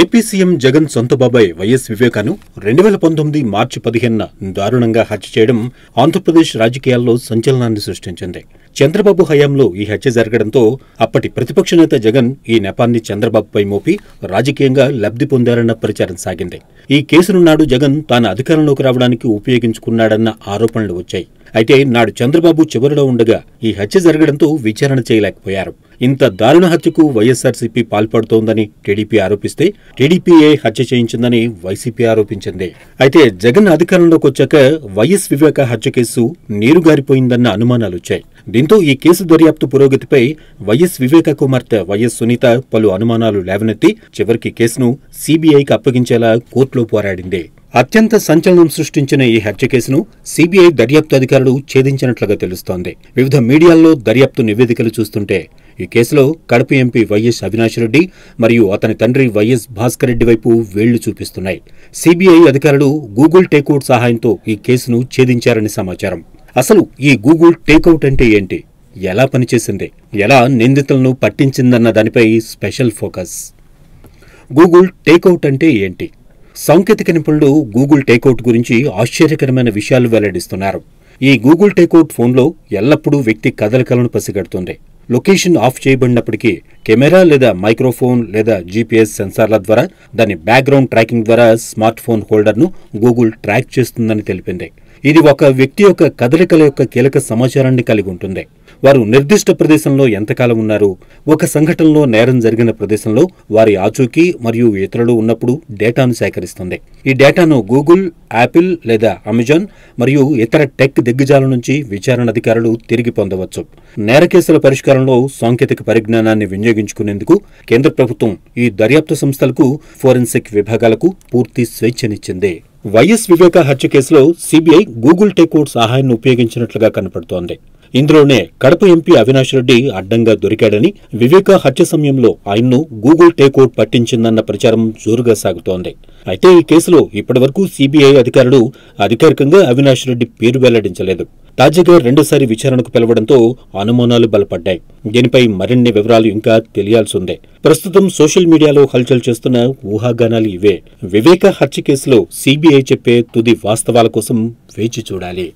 AP CM Jagan సొంత బాబాయ్ YS వివేకాను రెండు వేల పంతొమ్మిది మార్చి పదిహేనున దారుణంగా హత్య చేయడం ఆంధ్రప్రదేశ్ రాజకీయాల్లో సంచలనాన్ని సృష్టించింది చంద్రబాబు హయాంలో ఈ హత్య జరగడంతో అప్పటి ప్రతిపక్ష నేత జగన్ ఈ నెపాన్ని చంద్రబాబుపై మోపి రాజకీయంగా లబ్ధి పొందారన్న ప్రచారం సాగింది ఈ కేసును నాడు జగన్ తాను అధికారంలోకి రావడానికి ఉపయోగించుకున్నాడన్న ఆరోపణలు వచ్చాయి అయితే నాడు చంద్రబాబు చివరిలో ఉండగా ఈ హత్య జరగడంతో విచారణ చేయలేకపోయారు ఇంత దారుణ హత్యకు వైఎస్సార్సీపీ పాల్పడుతోందని టీడీపీ ఆరోపిస్తే టీడీపీఏ హత్య చేయించిందని వైసీపీ ఆరోపించింది అయితే జగన్ అధికారంలోకి వచ్చాక వైఎస్ వివేక హత్య కేసు నీరుగారిపోయిందన్న అనుమానాలొచ్చాయి దీంతో ఈ కేసు దర్యాప్తు పురోగతిపై వైఎస్ వివేక కుమార్తె వైఎస్ సునీత పలు అనుమానాలు లేవనెత్తి చివరికి కేసును సీబీఐకి అప్పగించేలా కోర్టులో పోరాడింది అత్యంత సంచలనం సృష్టించిన ఈ హత్య కేసును సీబీఐ దర్యాప్తు అధికారులు ఛేదించినట్లుగా తెలుస్తోంది వివిధ మీడియాల్లో దర్యాప్తు నివేదికలు చూస్తుంటే ఈ కేసులో కడప ఎంపీ వైఎస్ అవినాష్ రెడ్డి మరియు అతని తండ్రి వైఎస్ భాస్కర్ రెడ్డి వైపు వేళ్లు చూపిస్తున్నాయి సీబీఐ అధికారులు గూగుల్ టేకౌట్ సహాయంతో ఈ కేసును ఛేదించారని సమాచారం అసలు ఈ గూగుల్ టేకౌట్ అంటే ఏంటి ఎలా పనిచేసింది ఎలా నిందితులను పట్టించిందన్న దానిపై స్పెషల్ ఫోకస్ గూగుల్ టేకౌట్ అంటే ఏంటి సాంకేతిక నిపుణులు గూగుల్ టేకౌట్ గురించి ఆశ్చర్యకరమైన విషయాలు వెల్లడిస్తున్నారు ఈ గూగుల్ టేకౌట్ ఫోన్లో ఎల్లప్పుడూ వ్యక్తి కదలికలను పసిగడుతుంది లొకేషన్ ఆఫ్ చేయబడినప్పటికీ కెమెరా లేదా మైక్రోఫోన్ లేదా జీపీఎస్ సెన్సార్ల ద్వారా దాని బ్యాక్గ్రౌండ్ ట్రాకింగ్ ద్వారా స్మార్ట్ ఫోన్ హోల్డర్ను గూగుల్ ట్రాక్ చేస్తుందని తెలిపింది ఇది ఒక వ్యక్తి యొక్క కదలికల యొక్క కీలక సమాచారాన్ని కలిగి ఉంటుంది వారు నిర్దిష్ట ప్రదేశంలో ఎంతకాలం ఉన్నారు ఒక సంఘటనలో నేరం జరిగిన ప్రదేశంలో వారి ఆచూకీ మరియు ఇతరులు ఉన్నప్పుడు డేటాను సేకరిస్తుంది ఈ డేటాను గూగుల్ యాపిల్ లేదా అమెజాన్ మరియు ఇతర టెక్ దిగ్గజాల నుంచి విచారణ అధికారులు తిరిగి పొందవచ్చు నేర కేసుల పరిష్కారంలో సాంకేతిక పరిజ్ఞానాన్ని వినియోగించుకునేందుకు కేంద్ర ప్రభుత్వం ఈ దర్యాప్తు సంస్థలకు ఫోరెన్సిక్ విభాగాలకు పూర్తి స్వేచ్ఛనిచ్చింది వైఎస్ వివేక హత్య కేసులో సిబిఐ గూగుల్ టెక్ కోడ్ సహాయాన్ని ఉపయోగించినట్లుగా కనపడుతోంది ఇందులోనే కడప ఎంపీ అవినాష్ రెడ్డి అడ్డంగా దొరికాడని వివేక హత్య సమయంలో ఆయన్ను గూగుల్ టేకౌట్ పట్టించిందన్న ప్రచారం జోరుగా సాగుతోంది అయితే ఈ కేసులో ఇప్పటివరకు సీబీఐ అధికారులు అధికారికంగా అవినాష్ రెడ్డి పేరు వెల్లడించలేదు తాజాగా రెండోసారి విచారణకు పిలవడంతో అనుమానాలు బలపడ్డాయి దీనిపై మరిన్ని వివరాలు ఇంకా తెలియాల్సి ఉంది ప్రస్తుతం సోషల్ మీడియాలో హల్చల్ చేస్తున్న ఊహాగానాలు ఇవే వివేక హత్య కేసులో సీబీఐ చెప్పే తుది వాస్తవాల కోసం వేచి చూడాలి